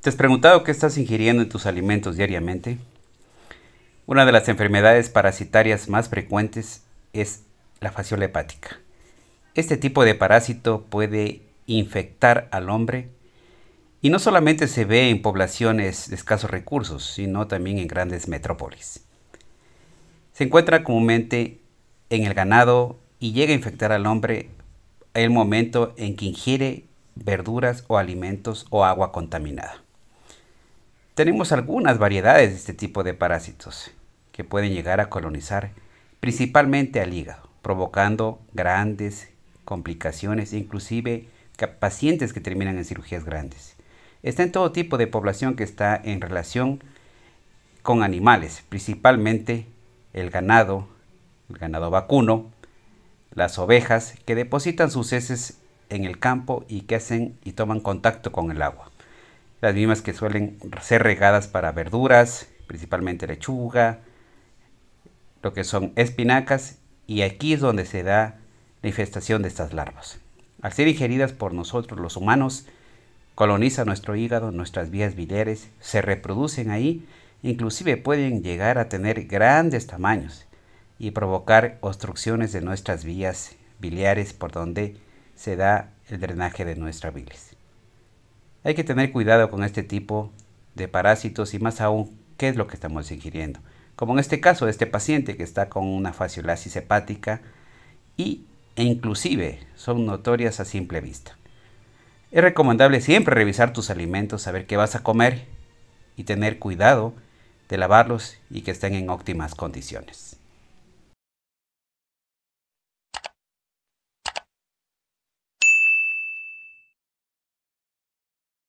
¿Te has preguntado qué estás ingiriendo en tus alimentos diariamente? Una de las enfermedades parasitarias más frecuentes es la fasciola hepática. Este tipo de parásito puede infectar al hombre y no solamente se ve en poblaciones de escasos recursos, sino también en grandes metrópolis. Se encuentra comúnmente en el ganado y llega a infectar al hombre el momento en que ingiere verduras o alimentos o agua contaminada. Tenemos algunas variedades de este tipo de parásitos que pueden llegar a colonizar principalmente al hígado, provocando grandes complicaciones, inclusive pacientes que terminan en cirugías grandes. Está en todo tipo de población que está en relación con animales, principalmente el ganado, el ganado vacuno, las ovejas que depositan sus heces en el campo y que hacen y toman contacto con el agua las mismas que suelen ser regadas para verduras, principalmente lechuga, lo que son espinacas, y aquí es donde se da la infestación de estas larvas. Al ser ingeridas por nosotros los humanos, coloniza nuestro hígado, nuestras vías biliares, se reproducen ahí, inclusive pueden llegar a tener grandes tamaños y provocar obstrucciones de nuestras vías biliares por donde se da el drenaje de nuestra bilis. Hay que tener cuidado con este tipo de parásitos y más aún qué es lo que estamos ingiriendo. Como en este caso de este paciente que está con una fasciolasis hepática y, e inclusive son notorias a simple vista. Es recomendable siempre revisar tus alimentos, saber qué vas a comer y tener cuidado de lavarlos y que estén en óptimas condiciones.